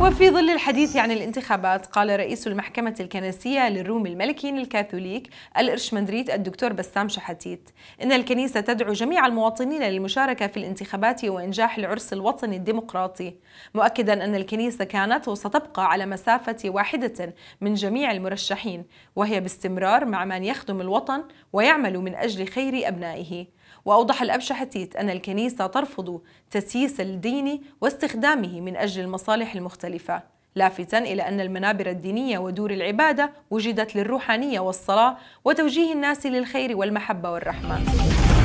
وفي ظل الحديث عن الانتخابات قال رئيس المحكمة الكنسية للروم الملكيين الكاثوليك الإرشمندريت الدكتور بسام شحاتيت إن الكنيسة تدعو جميع المواطنين للمشاركة في الانتخابات وإنجاح العرس الوطني الديمقراطي مؤكدا أن الكنيسة كانت وستبقى على مسافة واحدة من جميع المرشحين وهي باستمرار مع من يخدم الوطن ويعمل من أجل خير أبنائه وأوضح الأب شحاتيت أن الكنيسة ترفض تسييس الدين واستخدامه من أجل المصالح المختلفة مختلفة لافتا إلى أن المنابر الدينية ودور العبادة وجدت للروحانية والصلاة وتوجيه الناس للخير والمحبة والرحمة